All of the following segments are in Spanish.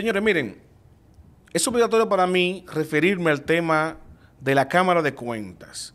Señores, miren, es obligatorio para mí referirme al tema de la Cámara de Cuentas.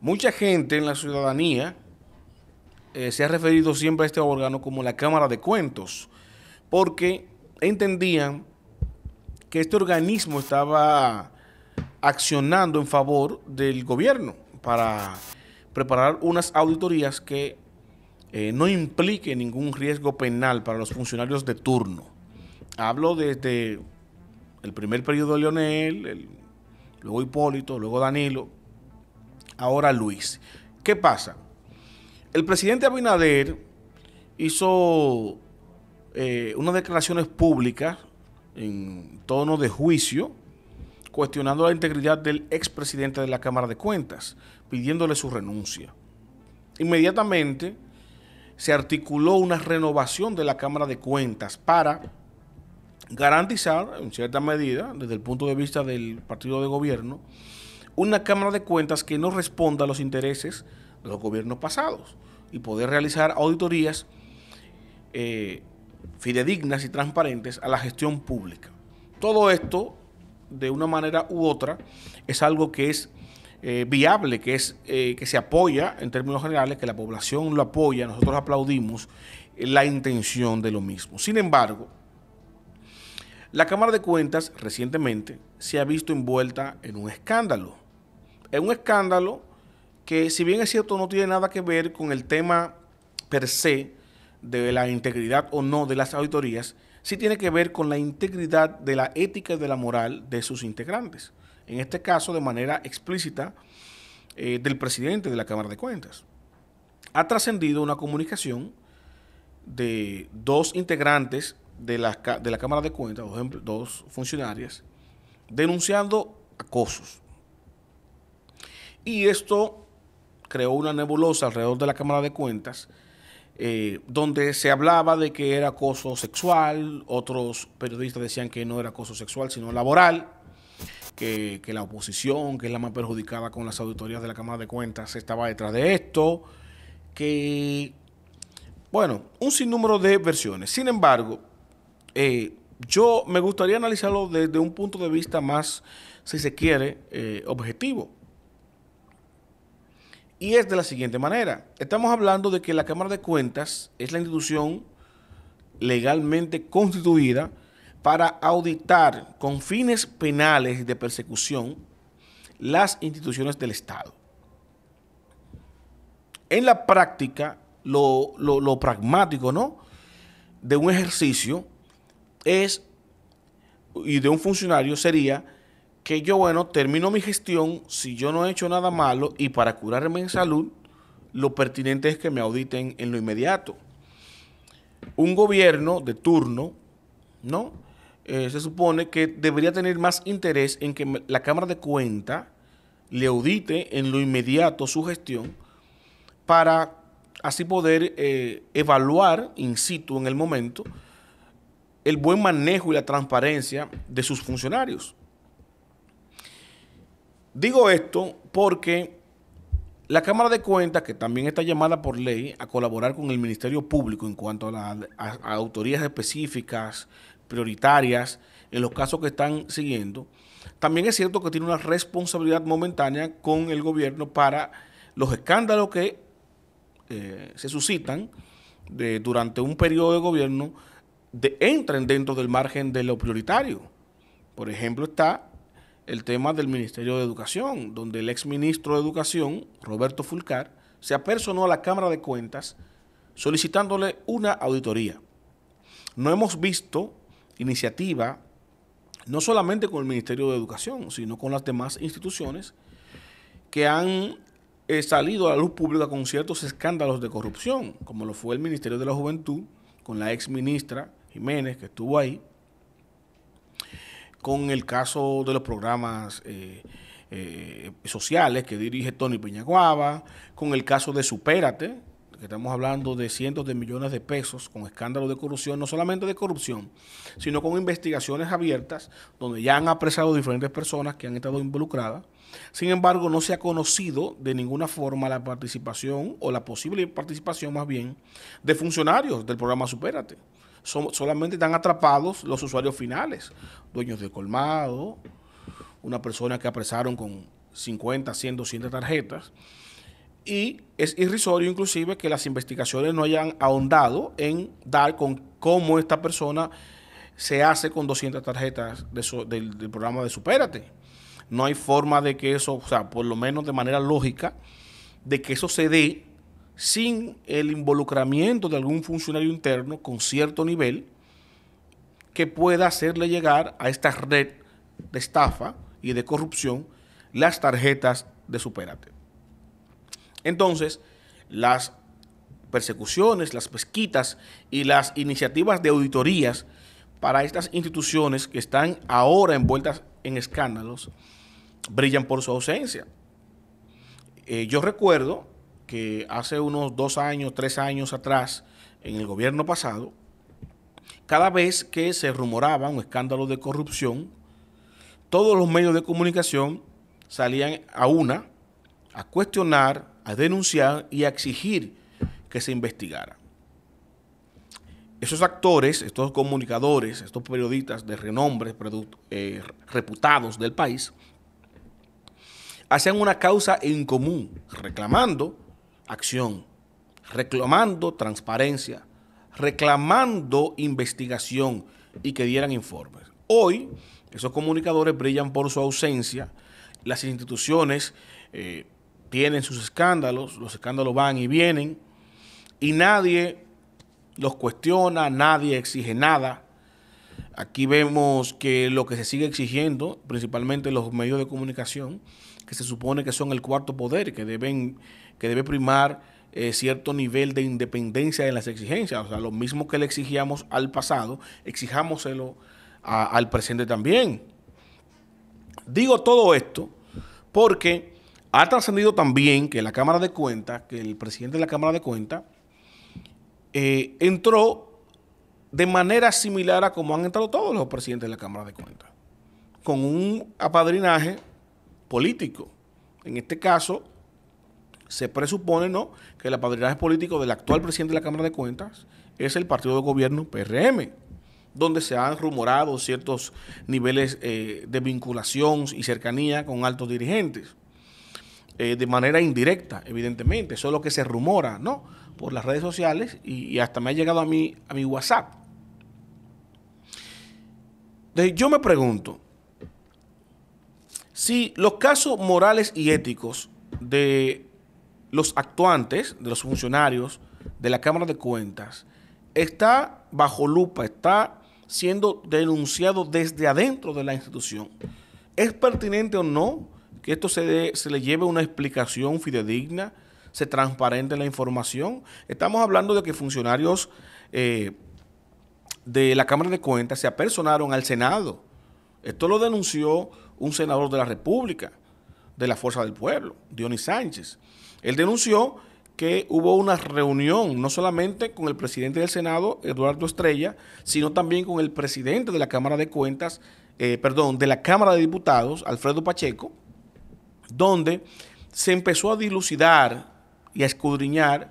Mucha gente en la ciudadanía eh, se ha referido siempre a este órgano como la Cámara de Cuentos, porque entendían que este organismo estaba accionando en favor del gobierno para preparar unas auditorías que eh, no impliquen ningún riesgo penal para los funcionarios de turno hablo desde el primer periodo de Leonel, luego Hipólito, luego Danilo, ahora Luis. ¿Qué pasa? El presidente Abinader hizo eh, unas declaraciones públicas en tono de juicio, cuestionando la integridad del expresidente de la Cámara de Cuentas, pidiéndole su renuncia. Inmediatamente se articuló una renovación de la Cámara de Cuentas para garantizar, en cierta medida, desde el punto de vista del partido de gobierno, una Cámara de Cuentas que no responda a los intereses de los gobiernos pasados y poder realizar auditorías eh, fidedignas y transparentes a la gestión pública. Todo esto, de una manera u otra, es algo que es eh, viable, que, es, eh, que se apoya en términos generales, que la población lo apoya, nosotros aplaudimos la intención de lo mismo. Sin embargo, la Cámara de Cuentas recientemente se ha visto envuelta en un escándalo. En un escándalo que, si bien es cierto, no tiene nada que ver con el tema per se de la integridad o no de las auditorías, sí tiene que ver con la integridad de la ética y de la moral de sus integrantes. En este caso, de manera explícita, eh, del presidente de la Cámara de Cuentas. Ha trascendido una comunicación de dos integrantes de la, Cámara de Cuentas, dos, funcionarias, denunciando acosos. Y esto creó una nebulosa alrededor de la Cámara de Cuentas, eh, donde se hablaba de que era acoso sexual, otros periodistas decían que no era acoso sexual, sino laboral, que, que la oposición, que es la más perjudicada con las auditorías de la Cámara de Cuentas, estaba detrás de esto, que, bueno, un sinnúmero de versiones. Sin embargo, eh, yo me gustaría analizarlo desde un punto de vista más, si se quiere, eh, objetivo. Y es de la siguiente manera. Estamos hablando de que la Cámara de Cuentas es la institución legalmente constituida para auditar con fines penales de persecución las instituciones del Estado. En la práctica, lo, lo pragmático ¿no? de un ejercicio es, y de un funcionario sería, que yo, bueno, termino mi gestión si yo no he hecho nada malo y para curarme en salud, lo pertinente es que me auditen en lo inmediato. Un gobierno de turno, ¿no? Eh, se supone que debería tener más interés en que la Cámara de Cuentas le audite en lo inmediato su gestión para así poder eh, evaluar in situ en el momento el buen manejo y la transparencia de sus funcionarios. Digo esto porque la Cámara de Cuentas, que también está llamada por ley a colaborar con el Ministerio Público en cuanto a las autorías específicas, prioritarias, en los casos que están siguiendo, también es cierto que tiene una responsabilidad momentánea con el gobierno para los escándalos que eh, se suscitan durante un periodo de gobierno de, entren dentro del margen de lo prioritario. Por ejemplo, está el tema del Ministerio de Educación, donde el exministro de Educación, Roberto Fulcar, se apersonó a la Cámara de Cuentas solicitándole una auditoría. No hemos visto iniciativa, no solamente con el Ministerio de Educación, sino con las demás instituciones que han eh, salido a la luz pública con ciertos escándalos de corrupción, como lo fue el Ministerio de la Juventud, con la ex ministra Jiménez, que estuvo ahí, con el caso de los programas eh, eh, sociales que dirige Tony Peñaguaba, con el caso de Supérate, que estamos hablando de cientos de millones de pesos con escándalos de corrupción, no solamente de corrupción, sino con investigaciones abiertas, donde ya han apresado diferentes personas que han estado involucradas. Sin embargo, no se ha conocido de ninguna forma la participación o la posible participación más bien de funcionarios del programa Supérate. Son, solamente están atrapados los usuarios finales, dueños de colmado, una persona que apresaron con 50, 100, 200 tarjetas y es irrisorio inclusive que las investigaciones no hayan ahondado en dar con cómo esta persona se hace con 200 tarjetas del, programa de Supérate. No hay forma de que eso, o sea, por lo menos de manera lógica, de que eso se dé sin el involucramiento de algún funcionario interno con cierto nivel que pueda hacerle llegar a esta red de estafa y de corrupción las tarjetas de Supérate. Entonces, las persecuciones, las pesquitas y las iniciativas de auditorías para estas instituciones que están ahora envueltas en escándalos brillan por su ausencia. Eh, yo recuerdo que hace unos dos años, tres años atrás, en el gobierno pasado, cada vez que se rumoraba un escándalo de corrupción, todos los medios de comunicación salían a una a cuestionar a denunciar y a exigir que se investigara. Esos actores, estos comunicadores, estos periodistas de renombre, eh, reputados del país, hacían una causa en común, reclamando acción, reclamando transparencia, reclamando investigación y que dieran informes. Hoy, esos comunicadores brillan por su ausencia, las instituciones eh, tienen sus escándalos, los escándalos van y vienen, y nadie los cuestiona, nadie exige nada. Aquí vemos que lo que se sigue exigiendo, principalmente los medios de comunicación, que se supone que son el cuarto poder, que deben que debe primar eh, cierto nivel de independencia en las exigencias. O sea, lo mismo que le exigíamos al pasado, exijámoselo al presente también. Digo todo esto porque ha trascendido también que la Cámara de Cuentas, que el presidente de la Cámara de Cuentas, eh, entró de manera similar a como han entrado todos los presidentes de la Cámara de Cuentas, con un apadrinaje político. En este caso, se presupone ¿no? que el apadrinaje político del actual presidente de la Cámara de Cuentas es el partido de gobierno PRM, donde se han rumorado ciertos niveles eh, de vinculación y cercanía con altos dirigentes. Eh, de manera indirecta, evidentemente. Eso es lo que se rumora, ¿no? Por las redes sociales y, hasta me ha llegado a mi, a mi WhatsApp. yo me pregunto, si los casos morales y éticos de los actuantes, de los funcionarios de la Cámara de Cuentas, está bajo lupa, está siendo denunciado desde adentro de la institución, ¿es pertinente o no? que esto se, se le lleve una explicación fidedigna, se transparente la información. Estamos hablando de que funcionarios eh, de la Cámara de Cuentas se apersonaron al Senado. Esto lo denunció un senador de la República, de la Fuerza del Pueblo, Dionis Sánchez. Él denunció que hubo una reunión, no solamente con el presidente del Senado, Eduardo Estrella, sino también con el presidente de la Cámara de Cuentas, eh, perdón, de la Cámara de Diputados, Alfredo Pacheco, donde se empezó a dilucidar y a escudriñar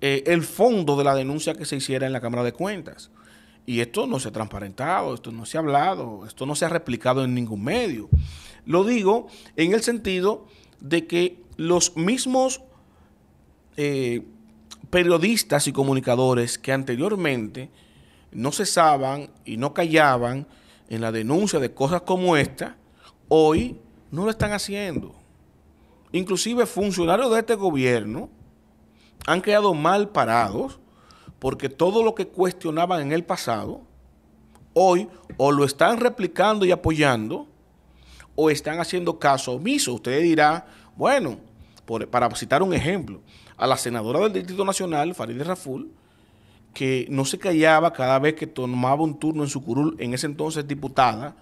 eh, el fondo de la denuncia que se hiciera en la Cámara de Cuentas. Y esto no se ha transparentado, esto no se ha hablado, esto no se ha replicado en ningún medio. Lo digo en el sentido de que los mismos eh, periodistas y comunicadores que anteriormente no cesaban y no callaban en la denuncia de cosas como esta, hoy no lo están haciendo. Inclusive funcionarios de este gobierno han quedado mal parados porque todo lo que cuestionaban en el pasado, hoy o lo están replicando y apoyando o están haciendo caso omiso. Usted dirá, bueno, para citar un ejemplo, a la senadora del Distrito Nacional, Farideh Raful, que no se callaba cada vez que tomaba un turno en su curul, en ese entonces diputada,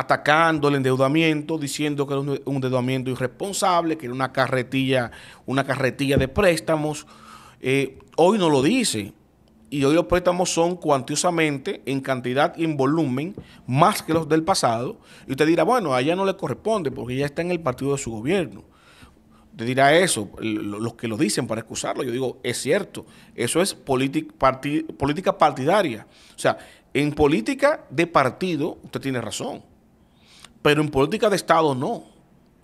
atacando el endeudamiento, diciendo que era un, endeudamiento irresponsable, que era una carretilla, una carretilla de préstamos. Eh, hoy no lo dice. Y hoy los préstamos son cuantiosamente, en cantidad y en volumen, más que los del pasado. Y usted dirá, bueno, a ella no le corresponde porque ya está en el partido de su gobierno. Usted dirá eso, los que lo dicen para excusarlo. Yo digo, es cierto, eso es política partidaria. O sea, en política de partido, usted tiene razón. Pero en política de Estado no,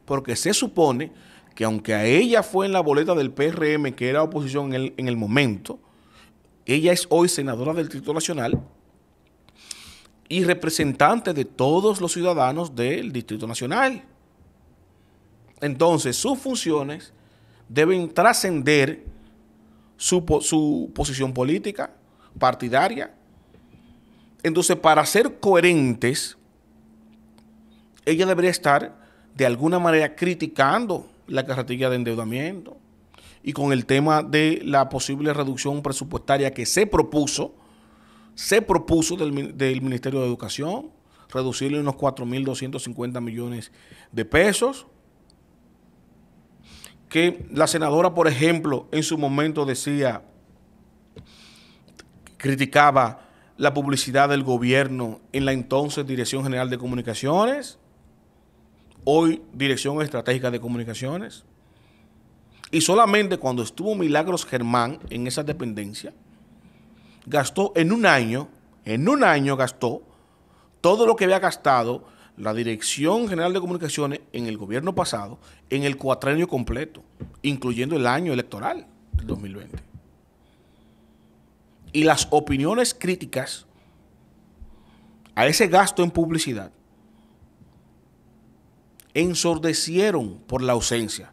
porque se supone que aunque a ella fue en la boleta del PRM, que era oposición en el, momento, ella es hoy senadora del Distrito Nacional y representante de todos los ciudadanos del Distrito Nacional. Entonces, sus funciones deben trascender su, su, posición política, partidaria. Entonces, para ser coherentes, ella debería estar de alguna manera criticando la carretilla de endeudamiento y con el tema de la posible reducción presupuestaria que se propuso, se propuso del, del Ministerio de Educación, reducirle unos 4.250 millones de pesos, que la senadora, por ejemplo, en su momento decía, criticaba la publicidad del gobierno en la entonces Dirección General de Comunicaciones, hoy Dirección Estratégica de Comunicaciones. Y solamente cuando estuvo Milagros Germán en esa dependencia, gastó en un año, en un año gastó todo lo que había gastado la Dirección General de Comunicaciones en el gobierno pasado, en el cuatrenio completo, incluyendo el año electoral del 2020. Y las opiniones críticas a ese gasto en publicidad ensordecieron por la ausencia,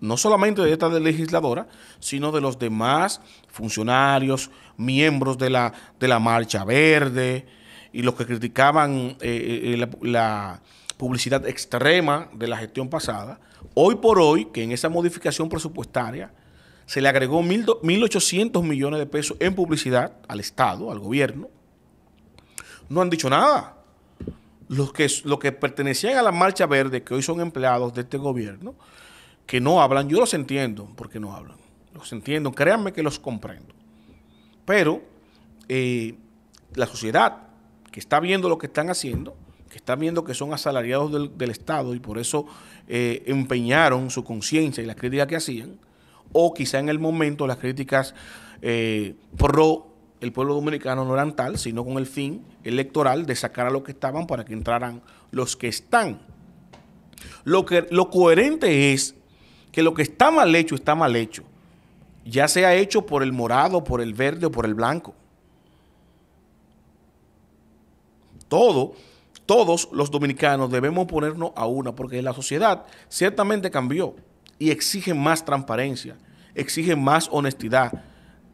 no solamente de esta legisladora, sino de los demás funcionarios, miembros de la, de la Marcha Verde y los que criticaban eh, eh, eh, la, la publicidad extrema de la gestión pasada, hoy por hoy, que en esa modificación presupuestaria se le agregó 1.800 millones de pesos en publicidad al Estado, al gobierno, no han dicho nada los que, lo que pertenecían a la marcha verde, que hoy son empleados de este gobierno, que no hablan, yo los entiendo porque no hablan. Los entiendo, créanme que los comprendo. Pero eh, la sociedad que está viendo lo que están haciendo, que está viendo que son asalariados del, del Estado y por eso eh, empeñaron su conciencia y las críticas que hacían, o quizá en el momento las críticas eh, pro el pueblo dominicano no eran tal, sino con el fin electoral de sacar a los que estaban para que entraran los que están. Lo, que, lo coherente es que lo que está mal hecho está mal hecho. Ya sea hecho por el morado, por el verde o por el blanco. Todo, todos los dominicanos debemos ponernos a una porque la sociedad ciertamente cambió y exige más transparencia, exige más honestidad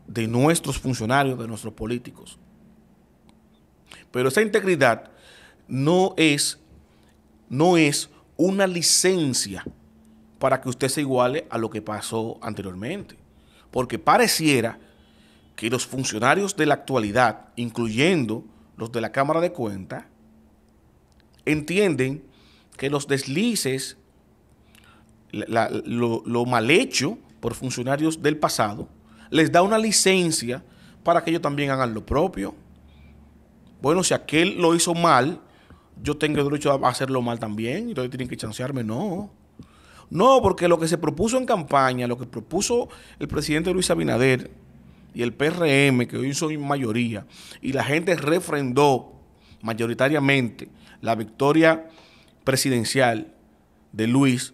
de nuestros funcionarios, de nuestros políticos. Pero esa integridad no es, no es una licencia para que usted se iguale a lo que pasó anteriormente. Porque pareciera que los funcionarios de la actualidad, incluyendo los de la Cámara de Cuentas, entienden que los deslices, lo mal hecho por funcionarios del pasado, les da una licencia para que ellos también hagan lo propio bueno, si aquel lo hizo mal, yo tengo derecho a hacerlo mal también, y entonces tienen que chancearme. No. No, porque lo que se propuso en campaña, lo que propuso el presidente Luis Abinader y el PRM, que hoy son mayoría, y la gente refrendó mayoritariamente la victoria presidencial de Luis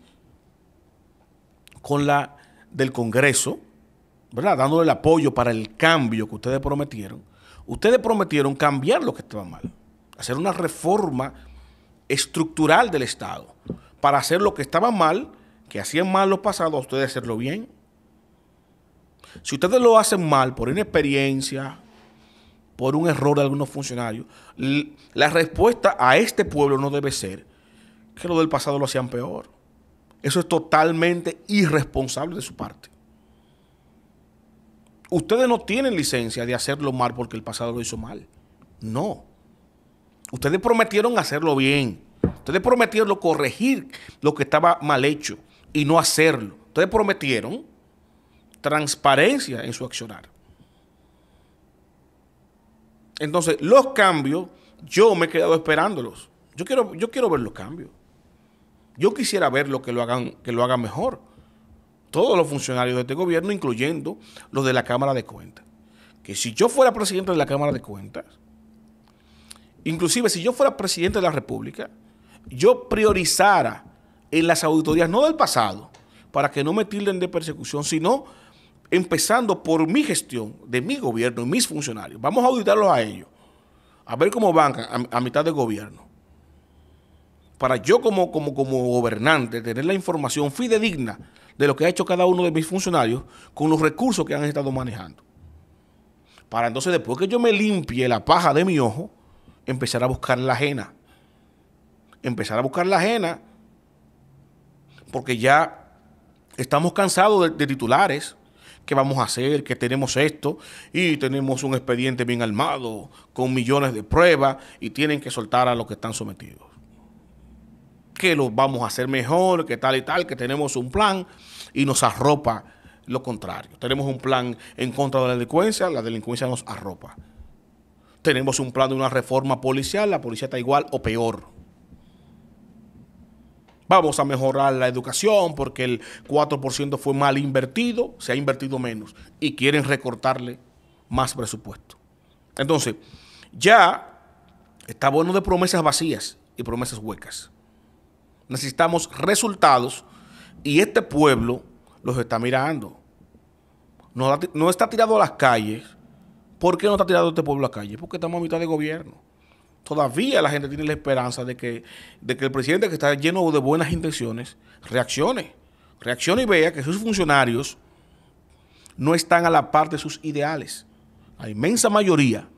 con la del Congreso, ¿verdad? Dándole el apoyo para el cambio que ustedes prometieron Ustedes prometieron cambiar lo que estaba mal, hacer una reforma estructural del Estado para hacer lo que estaba mal, que hacían mal los pasados, a ustedes hacerlo bien. Si ustedes lo hacen mal por inexperiencia, por un error de algunos funcionarios, la respuesta a este pueblo no debe ser que lo del pasado lo hacían peor. Eso es totalmente irresponsable de su parte ustedes no tienen licencia de hacerlo mal porque el pasado lo hizo mal. No. Ustedes prometieron hacerlo bien. Ustedes prometieron corregir lo que estaba mal hecho y no hacerlo. Ustedes prometieron transparencia en su accionar. Entonces, los cambios, yo me he quedado esperándolos. Yo quiero, yo quiero ver los cambios. Yo quisiera ver lo que lo hagan, que lo hagan mejor todos los funcionarios de este gobierno, incluyendo los de la Cámara de Cuentas. Que si yo fuera presidente de la Cámara de Cuentas, inclusive si yo fuera presidente de la República, yo priorizara en las auditorías, no del pasado, para que no me tilden de persecución, sino empezando por mi gestión, de mi gobierno y mis funcionarios. Vamos a auditarlos a ellos, a ver cómo van a, mitad de gobierno. Para yo como, como, como gobernante tener la información fidedigna de lo que ha hecho cada uno de mis funcionarios con los recursos que han estado manejando. Para entonces, después que yo me limpie la paja de mi ojo, empezar a buscar la ajena. Empezar a buscar la ajena, porque ya estamos cansados de, titulares. que vamos a hacer? que tenemos esto? Y tenemos un expediente bien armado, con millones de pruebas, y tienen que soltar a los que están sometidos que lo vamos a hacer mejor, que tal y tal, que tenemos un plan y nos arropa lo contrario. Tenemos un plan en contra de la delincuencia, la delincuencia nos arropa. Tenemos un plan de una reforma policial, la policía está igual o peor. Vamos a mejorar la educación porque el 4% fue mal invertido, se ha invertido menos y quieren recortarle más presupuesto. Entonces, ya está bueno de promesas vacías y promesas huecas. Necesitamos resultados y este pueblo los está mirando. No, está tirado a las calles. ¿Por qué no está tirado este pueblo a las calles? Porque estamos a mitad de gobierno todavía la gente tiene la esperanza de que, de que el presidente que está lleno de buenas intenciones reaccione. Reaccione y vea que sus funcionarios no están a la par de sus ideales. La inmensa mayoría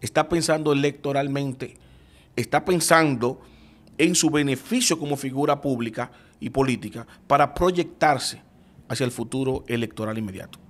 está pensando electoralmente, está pensando en su beneficio como figura pública y política para proyectarse hacia el futuro electoral inmediato.